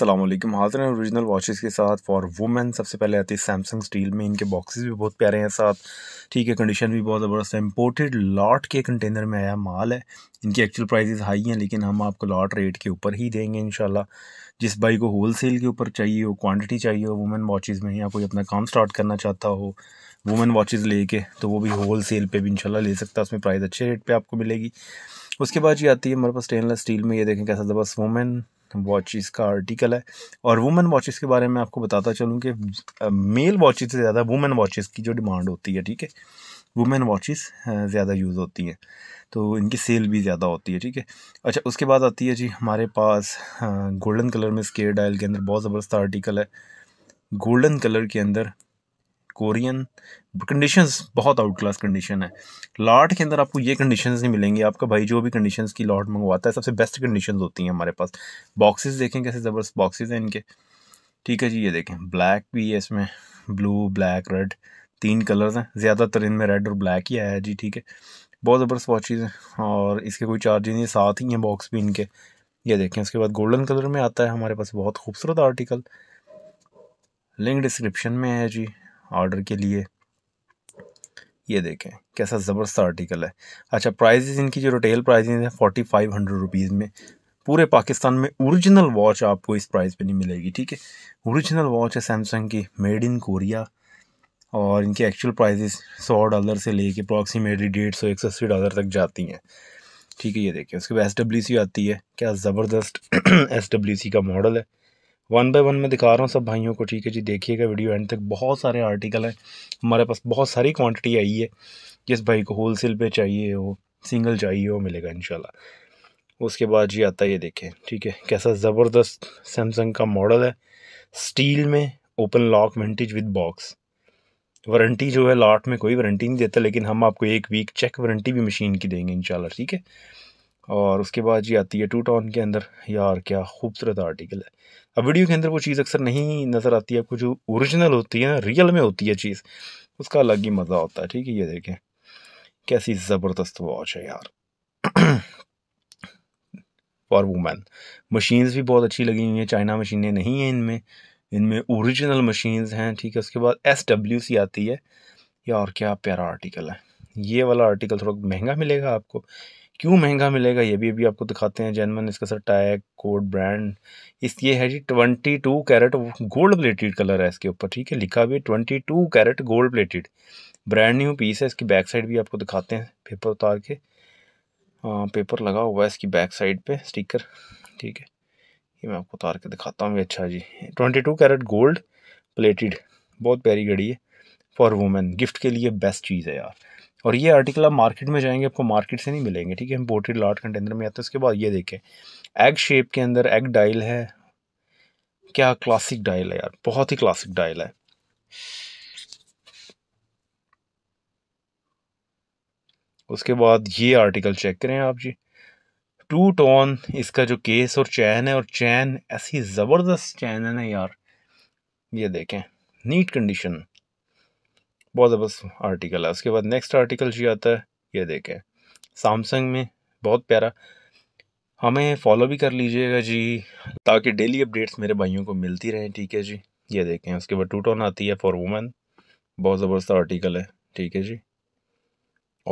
असलम हाजिर हैं original watches के साथ फॉर वुमेन सबसे पहले आती है सैमसंग स्टील में इनके बॉक्सेस भी बहुत प्यारे हैं साथ ठीक है कंडीशन भी बहुत ज़बरदस्त है इम्पोर्टेड लॉट के कंटेनर में आया माल है इनकी एक्चुअल प्राइजेज हाई हैं लेकिन हम आपको लॉट रेट के ऊपर ही देंगे इन जिस बाई को होल सेल के ऊपर चाहिए हो क्वान्टिटी चाहिए हो वुमेन वॉचेज़ में या कोई अपना काम स्टार्ट करना चाहता हो वुमेन वॉचेज़ लेके तो वो भी होल सेल पर भी इंशाल्लाह ले सकता है उसमें प्राइस अच्छे रेट पर आपको मिलेगी उसके बाद ये आती है हमारे पास स्टेनलेस स्टील में ये देखें कैसा ज़बरदस्त वुमेन वॉचेस का आर्टिकल है और वुमेन वॉचेस के बारे में आपको बताता चलूँ कि मेल वॉचेस से ज़्यादा वुमेन वॉचेस की जो डिमांड होती है ठीक है वुमेन वॉचेस ज़्यादा यूज़ होती हैं तो इनकी सेल भी ज़्यादा होती है ठीक है अच्छा उसके बाद आती है जी हमारे पास गोल्डन कलर में स्केयर डायल के अंदर बहुत ज़बरदस्त आर्टिकल है गोल्डन कलर के अंदर कोरियन कंडीशंस बहुत आउट क्लास कंडीशन है लॉट के अंदर आपको ये कंडीशंस नहीं मिलेंगी आपका भाई जो भी कंडीशंस की लॉट मंगवाता है सबसे बेस्ट कंडीशंस होती हैं हमारे पास बॉक्सेस देखें कैसे ज़बरदस्त बॉक्सेस हैं इनके ठीक है जी ये देखें ब्लैक भी है इसमें ब्लू ब्लैक रेड तीन कलर्स हैं ज़्यादातर इनमें रेड और ब्लैक ही आया है जी ठीक है बहुत ज़बरदस्त वॉचेज़ हैं और इसके कोई चार्ज नहीं साथ ही हैं बॉक्स भी इनके ये देखें उसके बाद गोल्डन कलर में आता है हमारे पास बहुत खूबसूरत आर्टिकल लिंक डिस्क्रिप्शन में है जी ऑर्डर के लिए ये देखें कैसा ज़बरदस्त आर्टिकल है अच्छा प्राइजेज़ इनकी जो रिटेल प्राइजेज हैं फोर्टी फाइव हंड्रेड रुपीज़ में पूरे पाकिस्तान में ओरिजिनल वॉच आपको इस प्राइस पे नहीं मिलेगी ठीक है ओरिजिनल वॉच है सैमसंग की मेड इन कोरिया और इनके एक्चुअल प्राइजेस सौ डॉलर से लेके अप्रॉक्सीमेटली डेढ़ सौ एक सौ अस्सी डॉलर तक जाती हैं ठीक है ये देखें उसके बाद एस डब्ल्यू सी आती है क्या ज़बरदस्त एस डब्ल्यू सी का मॉडल है वन बाय वन मैं दिखा रहा हूँ सब भाइयों को ठीक है जी देखिएगा वीडियो एंड तक बहुत सारे आर्टिकल हैं हमारे पास बहुत सारी क्वांटिटी आई है जिस भाई को होल सेल पर चाहिए हो सिंगल चाहिए हो मिलेगा इन उसके बाद जी आता है ये देखें ठीक है कैसा ज़बरदस्त सैमसंग का मॉडल है स्टील में open lock vintage with box warranty जो है लॉट में कोई वारंटी नहीं देता लेकिन हम आपको एक वीक चेक वारंटी भी मशीन की देंगे इंशाल्लाह ठीक है और उसके बाद जी आती है टू टॉन के अंदर यार क्या खूबसूरत आर्टिकल है अब वीडियो के अंदर वो चीज़ अक्सर नहीं नज़र आती है आपको जो ओरिजिनल होती है ना रियल में होती है चीज़ उसका अलग ही मज़ा होता है ठीक है ये देखें कैसी ज़बरदस्त वॉच है यार फॉर वुमेन मशीन्स भी बहुत अच्छी लगी हुई हैं चाइना मशीनें नहीं हैं इनमें इनमें ओरिजिनल मशीन्स हैं ठीक है उसके बाद एस डब्ल्यू सी आती है यार क्या प्यारा आर्टिकल है ये वाला आर्टिकल थोड़ा महंगा मिलेगा आपको क्यों महंगा मिलेगा ये भी अभी आपको दिखाते हैं जैनमन इसका सर टैग कोड ब्रांड इस ये है जी twenty two carat gold plated colour है इसके ऊपर ठीक है लिखा भी है twenty two carat gold plated brand new piece है इसकी बैक साइड भी आपको दिखाते हैं पेपर उतार के आ, हाँ, पेपर लगा हुआ है इसकी बैक साइड पर स्टिकर ठीक है ये मैं आपको उतार के दिखाता हूँ अच्छा जी twenty two carat gold plated बहुत प्यारी घड़ी है फॉर वुमेन गिफ्ट के लिए बेस्ट चीज़ है यार और ये आर्टिकल आप मार्केट में जाएंगे आपको मार्केट से नहीं मिलेंगे ठीक है इम्पोर्टेड लार्ज कंटेनर में आते हैं उसके बाद ये देखें एग शेप के अंदर एग डायल है क्या क्लासिक डायल है यार बहुत ही क्लासिक डायल है उसके बाद ये आर्टिकल चेक करें आप जी टू टोन इसका जो केस और चैन है और चैन ऐसी ज़बरदस्त चैन है ना यार ये देखें नीट कंडीशन बहुत ज़बरदस्त आर्टिकल है उसके बाद नेक्स्ट आर्टिकल जी आता है ये देखें सैमसंग में बहुत प्यारा हमें फॉलो भी कर लीजिएगा जी ताकि डेली अपडेट्स मेरे भाइयों को मिलती रहें ठीक है जी ये देखें उसके बाद टू टोन आती है फॉर वुमेन बहुत ज़बरदस्त आर्टिकल है ठीक है जी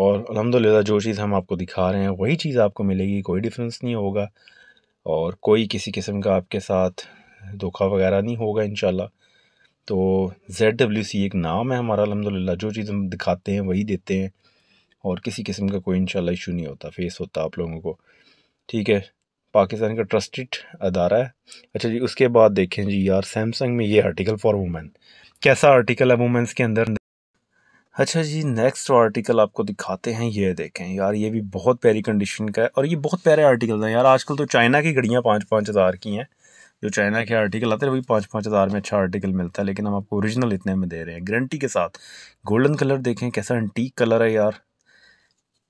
और अलहमदिल्ला जो चीज़ हम आपको दिखा रहे हैं वही चीज़ आपको मिलेगी कोई डिफरेंस नहीं होगा और कोई किसी किस्म का आपके साथ धोखा वगैरह नहीं होगा इन तो जेड डब्ल्यू सी एक नाम है हमारा अलहमदिल्ला जो चीज़ हम दिखाते हैं वही देते हैं और किसी किस्म का कोई इंशाल्लाह इशू नहीं होता फेस होता आप लोगों को ठीक है पाकिस्तान का ट्रस्टेड अदारा है अच्छा जी उसके बाद देखें जी यार सैमसंग में ये आर्टिकल फॉर वुमेन कैसा आर्टिकल है वुमेंस के अंदर अच्छा जी नेक्स्ट आर्टिकल आपको दिखाते हैं ये देखें यार ये भी बहुत प्यारी कंडीशन का है और ये बहुत प्यारे आर्टिकल हैं यार आजकल तो चाइना की घड़ियाँ पाँच पाँच हज़ार की हैं जो चाइना के आर्टिकल आते हैं वही पाँच पाँच हज़ार में अच्छा आर्टिकल मिलता है लेकिन हम आपको ओरिजिनल इतने में दे रहे हैं गारंटी के साथ गोल्डन कलर देखें कैसा एंटीक कलर है यार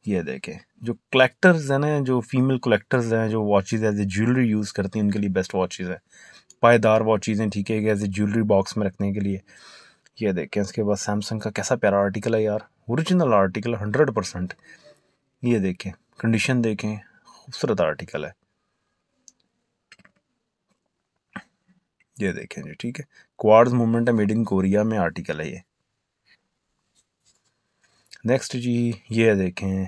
ये देखें जो कलेक्टर्स हैं ना जो फीमेल कलेक्टर्स हैं जो watches as a jewellery use करती हैं उनके लिए बेस्ट वॉचेज़ हैं पायदार वॉचेज़ हैं ठीक है एज ए ज्वेलरी बॉक्स में रखने के लिए ये देखें इसके बाद सैमसंग का कैसा प्यारा आर्टिकल है यार ओरिजिनल आर्टिकल हंड्रेड परसेंट ये देखें कंडीशन देखें खूबसूरत आर्टिकल है ये देखें जी ठीक है क्वार्स मूवमेंट है मेड इन कोरिया में आर्टिकल है ये नेक्स्ट जी ये देखें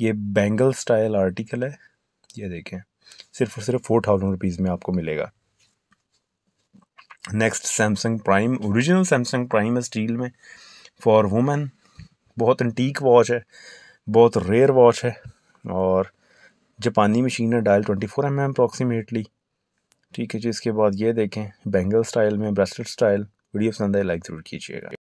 ये बेंगल स्टाइल आर्टिकल है ये देखें सिर्फ और सिर्फ फोर थाउजेंड रुपीज़ में आपको मिलेगा next Samsung prime original Samsung prime है स्टील में फॉर वुमेन बहुत एंटीक वॉच है बहुत रेयर वॉच है और जापानी मशीन है dial twenty four M M approximately ठीक है जी इसके बाद ये देखें बेंगल स्टाइल में ब्रेसलेट स्टाइल वीडियो पसंद है लाइक ज़रूर कीजिएगा